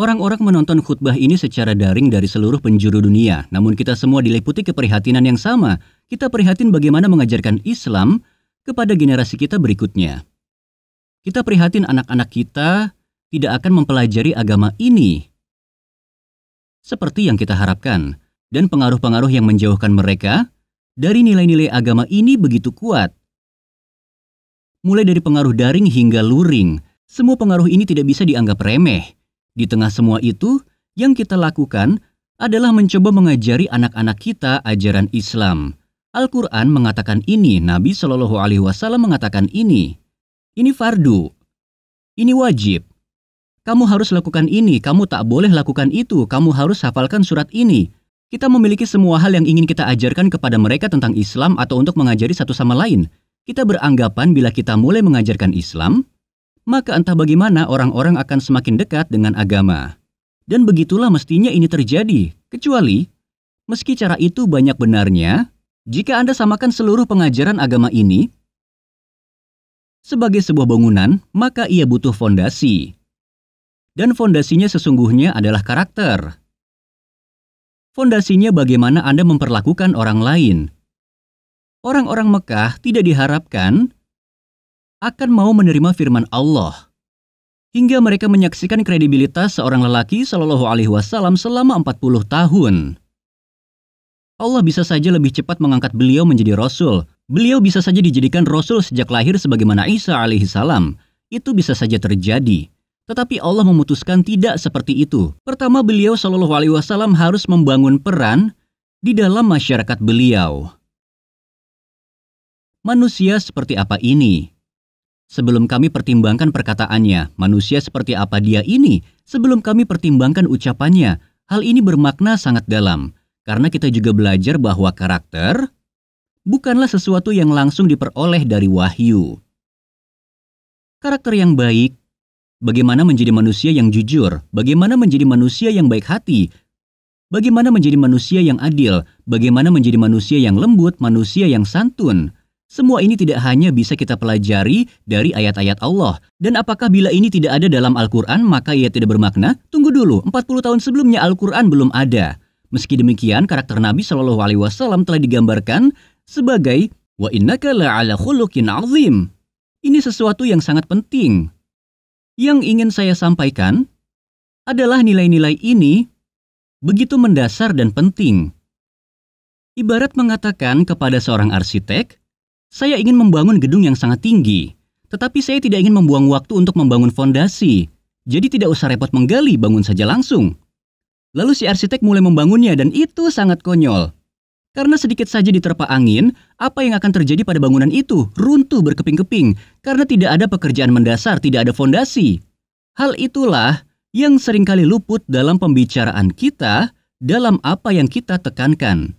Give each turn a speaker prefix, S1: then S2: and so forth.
S1: Orang-orang menonton khutbah ini secara daring dari seluruh penjuru dunia, namun kita semua diliputi keprihatinan yang sama. Kita prihatin bagaimana mengajarkan Islam kepada generasi kita berikutnya. Kita prihatin anak-anak kita tidak akan mempelajari agama ini seperti yang kita harapkan, dan pengaruh-pengaruh yang menjauhkan mereka dari nilai-nilai agama ini begitu kuat. Mulai dari pengaruh daring hingga luring, semua pengaruh ini tidak bisa dianggap remeh di tengah semua itu, yang kita lakukan adalah mencoba mengajari anak-anak kita ajaran Islam. Al-Quran mengatakan ini, Nabi Shallallahu Alaihi Wasallam mengatakan ini. Ini fardu, ini wajib. Kamu harus lakukan ini, kamu tak boleh lakukan itu, kamu harus hafalkan surat ini. Kita memiliki semua hal yang ingin kita ajarkan kepada mereka tentang Islam atau untuk mengajari satu sama lain. Kita beranggapan bila kita mulai mengajarkan Islam, maka entah bagaimana orang-orang akan semakin dekat dengan agama. Dan begitulah mestinya ini terjadi, kecuali meski cara itu banyak benarnya, jika Anda samakan seluruh pengajaran agama ini sebagai sebuah bangunan, maka ia butuh fondasi. Dan fondasinya sesungguhnya adalah karakter. Fondasinya bagaimana Anda memperlakukan orang lain. Orang-orang Mekah tidak diharapkan akan mau menerima firman Allah. Hingga mereka menyaksikan kredibilitas seorang lelaki sallallahu Alaihi Wasallam selama 40 tahun. Allah bisa saja lebih cepat mengangkat beliau menjadi rasul. Beliau bisa saja dijadikan rasul sejak lahir sebagaimana Isa alaihissalam. Itu bisa saja terjadi. Tetapi Allah memutuskan tidak seperti itu. Pertama, beliau sallallahu Alaihi Wasallam harus membangun peran di dalam masyarakat beliau. Manusia seperti apa ini? Sebelum kami pertimbangkan perkataannya, manusia seperti apa dia ini? Sebelum kami pertimbangkan ucapannya, hal ini bermakna sangat dalam. Karena kita juga belajar bahwa karakter bukanlah sesuatu yang langsung diperoleh dari wahyu. Karakter yang baik, bagaimana menjadi manusia yang jujur, bagaimana menjadi manusia yang baik hati, bagaimana menjadi manusia yang adil, bagaimana menjadi manusia yang lembut, manusia yang santun, semua ini tidak hanya bisa kita pelajari dari ayat-ayat Allah. Dan apakah bila ini tidak ada dalam Al-Quran, maka ia tidak bermakna? Tunggu dulu, 40 tahun sebelumnya Al-Quran belum ada. Meski demikian, karakter Nabi Shallallahu Alaihi Wasallam telah digambarkan sebagai wa innaka ala khuluqin azim. Ini sesuatu yang sangat penting. Yang ingin saya sampaikan adalah nilai-nilai ini begitu mendasar dan penting. Ibarat mengatakan kepada seorang arsitek, saya ingin membangun gedung yang sangat tinggi, tetapi saya tidak ingin membuang waktu untuk membangun fondasi, jadi tidak usah repot menggali, bangun saja langsung. Lalu si arsitek mulai membangunnya dan itu sangat konyol. Karena sedikit saja diterpa angin, apa yang akan terjadi pada bangunan itu runtuh berkeping-keping karena tidak ada pekerjaan mendasar, tidak ada fondasi. Hal itulah yang seringkali luput dalam pembicaraan kita dalam apa yang kita tekankan.